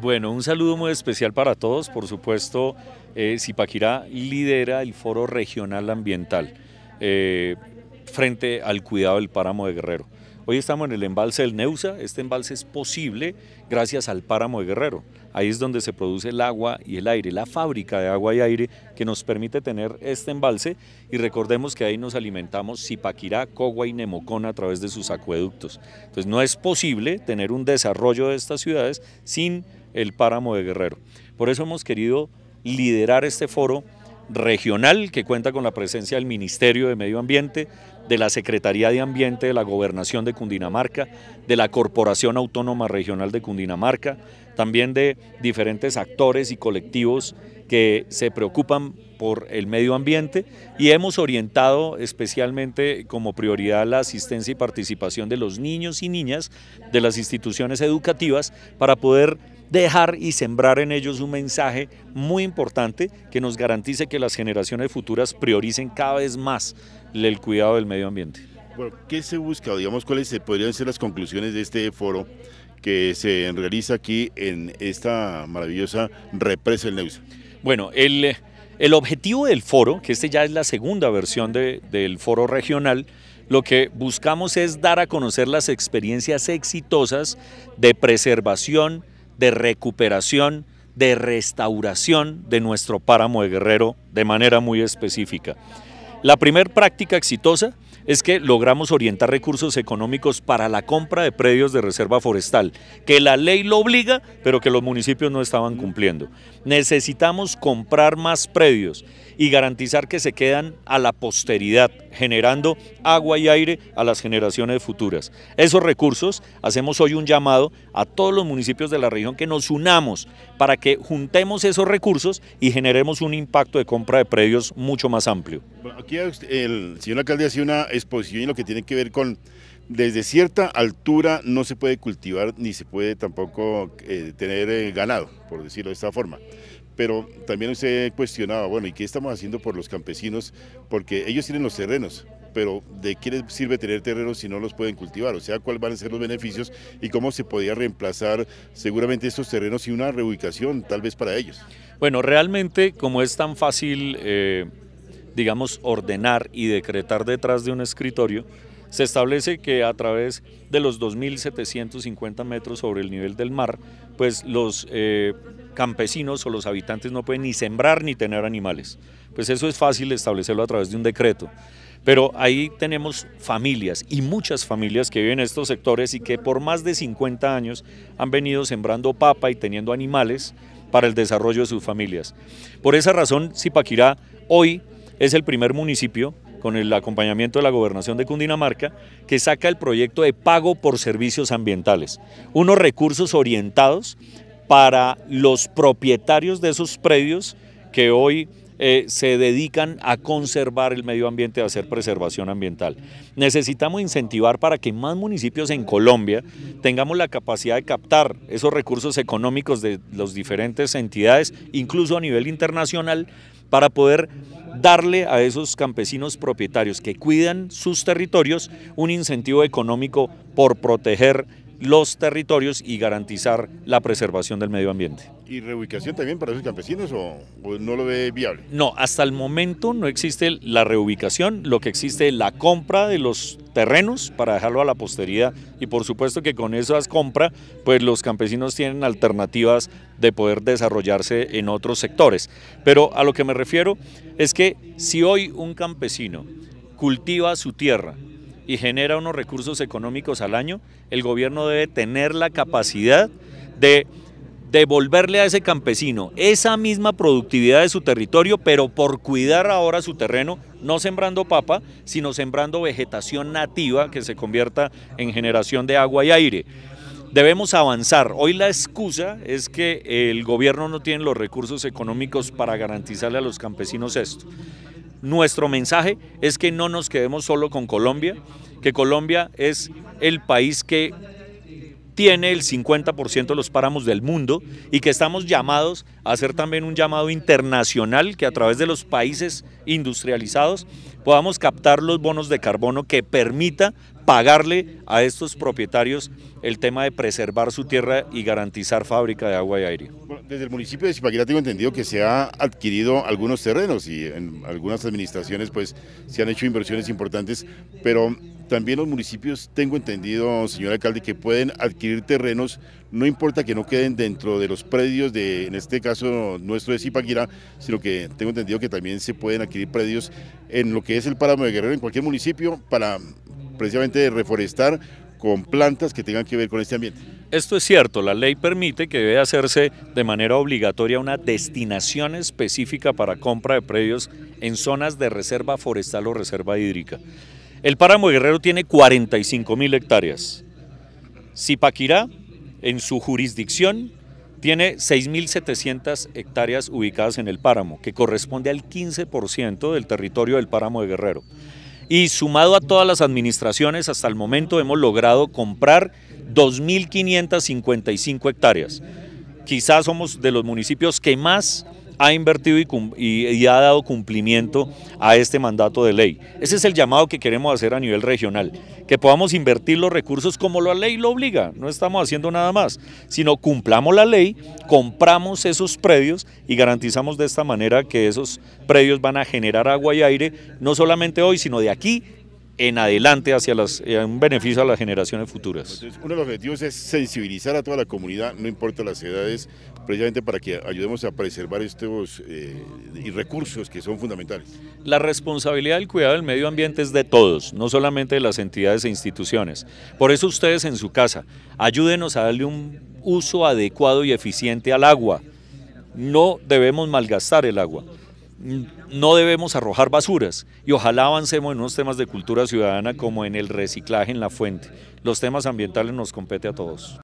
Bueno, un saludo muy especial para todos. Por supuesto, eh, Zipaquirá lidera el Foro Regional Ambiental eh, frente al cuidado del páramo de Guerrero. Hoy estamos en el embalse del Neusa. Este embalse es posible gracias al páramo de Guerrero. Ahí es donde se produce el agua y el aire, la fábrica de agua y aire que nos permite tener este embalse. Y recordemos que ahí nos alimentamos Zipaquirá, Cogua y Nemocón a través de sus acueductos. Entonces no es posible tener un desarrollo de estas ciudades sin el páramo de Guerrero. Por eso hemos querido liderar este foro regional que cuenta con la presencia del Ministerio de Medio Ambiente, de la Secretaría de Ambiente de la Gobernación de Cundinamarca, de la Corporación Autónoma Regional de Cundinamarca, también de diferentes actores y colectivos que se preocupan por el medio ambiente y hemos orientado especialmente como prioridad la asistencia y participación de los niños y niñas de las instituciones educativas para poder dejar y sembrar en ellos un mensaje muy importante que nos garantice que las generaciones futuras prioricen cada vez más el cuidado del medio ambiente. Bueno, ¿qué se busca? Digamos, ¿cuáles podrían ser las conclusiones de este foro que se realiza aquí en esta maravillosa represa del Neusa? Bueno, el, el objetivo del foro, que este ya es la segunda versión del foro regional, lo que buscamos es dar a conocer las experiencias exitosas de preservación, de recuperación, de restauración de nuestro páramo de Guerrero de manera muy específica. La primera práctica exitosa es que logramos orientar recursos económicos para la compra de predios de reserva forestal, que la ley lo obliga, pero que los municipios no estaban cumpliendo. Necesitamos comprar más predios y garantizar que se quedan a la posteridad, generando agua y aire a las generaciones futuras. Esos recursos, hacemos hoy un llamado a todos los municipios de la región que nos unamos para que juntemos esos recursos y generemos un impacto de compra de predios mucho más amplio aquí el señor alcalde hace una exposición en lo que tiene que ver con desde cierta altura no se puede cultivar ni se puede tampoco eh, tener eh, ganado, por decirlo de esta forma. Pero también usted cuestionaba, bueno, ¿y qué estamos haciendo por los campesinos? Porque ellos tienen los terrenos, pero ¿de qué les sirve tener terrenos si no los pueden cultivar? O sea, ¿cuáles van a ser los beneficios y cómo se podría reemplazar seguramente estos terrenos y una reubicación tal vez para ellos? Bueno, realmente como es tan fácil... Eh, digamos, ordenar y decretar detrás de un escritorio, se establece que a través de los 2.750 metros sobre el nivel del mar, pues los eh, campesinos o los habitantes no pueden ni sembrar ni tener animales. Pues eso es fácil establecerlo a través de un decreto. Pero ahí tenemos familias y muchas familias que viven en estos sectores y que por más de 50 años han venido sembrando papa y teniendo animales para el desarrollo de sus familias. Por esa razón, Zipaquirá hoy es el primer municipio, con el acompañamiento de la gobernación de Cundinamarca, que saca el proyecto de pago por servicios ambientales. Unos recursos orientados para los propietarios de esos predios que hoy eh, se dedican a conservar el medio ambiente, a hacer preservación ambiental. Necesitamos incentivar para que más municipios en Colombia tengamos la capacidad de captar esos recursos económicos de las diferentes entidades, incluso a nivel internacional, para poder darle a esos campesinos propietarios que cuidan sus territorios un incentivo económico por proteger los territorios y garantizar la preservación del medio ambiente. ¿Y reubicación también para esos campesinos o, no lo ve viable? No, hasta el momento no existe la reubicación, lo que existe es la compra de los terrenos para dejarlo a la posteridad y por supuesto que con esas compras pues los campesinos tienen alternativas de poder desarrollarse en otros sectores. Pero a lo que me refiero es que si hoy un campesino cultiva su tierra, y genera unos recursos económicos al año, el gobierno debe tener la capacidad de devolverle a ese campesino esa misma productividad de su territorio, pero por cuidar ahora su terreno, no sembrando papa, sino sembrando vegetación nativa que se convierta en generación de agua y aire. Debemos avanzar. Hoy la excusa es que el gobierno no tiene los recursos económicos para garantizarle a los campesinos esto nuestro mensaje es que no nos quedemos solo con Colombia, que Colombia es el país que tiene el 50% de los páramos del mundo y que estamos llamados a hacer también un llamado internacional que a través de los países industrializados podamos captar los bonos de carbono que permita pagarle a estos propietarios el tema de preservar su tierra y garantizar fábrica de agua y aire. desde el municipio de Zipaquirá tengo entendido que se ha adquirido algunos terrenos y en algunas administraciones pues se han hecho inversiones importantes, pero también los municipios, tengo entendido, señor alcalde, que pueden adquirir terrenos, no importa que no queden dentro de los predios de, en este caso nuestro de Zipaquira sino que tengo entendido que también se pueden adquirir predios en lo que es el páramo de Guerrero, en cualquier municipio, para precisamente de reforestar con plantas que tengan que ver con este ambiente. Esto es cierto, la ley permite que debe hacerse de manera obligatoria una destinación específica para compra de predios en zonas de reserva forestal o reserva hídrica. El páramo de guerrero tiene 45 mil hectáreas. Zipaquirá, en su jurisdicción, tiene 6.700 hectáreas ubicadas en el páramo, que corresponde al 15% del territorio del páramo de Guerrero. Y sumado a todas las administraciones, hasta el momento hemos logrado comprar 2.555 hectáreas. Quizás somos de los municipios que más ha invertido y, ha dado cumplimiento a este mandato de ley. Ese es el llamado que queremos hacer a nivel regional, que podamos invertir los recursos como la ley lo obliga, no estamos haciendo nada más, sino cumplamos la ley, compramos esos predios y garantizamos de esta manera que esos predios van a generar agua y aire, no solamente hoy, sino de aquí en adelante hacia eh, un beneficio a las generaciones futuras. uno de los objetivos es sensibilizar a toda la comunidad, no importa las edades, precisamente para que ayudemos a preservar estos eh, recursos que son fundamentales. La responsabilidad del cuidado del medio ambiente es de todos, no solamente de las entidades e instituciones. Por eso ustedes en su casa, ayúdenos a darle un uso adecuado y eficiente al agua. No debemos malgastar el agua no debemos arrojar basuras y ojalá avancemos en unos temas de cultura ciudadana como en el reciclaje en la fuente. Los temas ambientales nos compete a todos.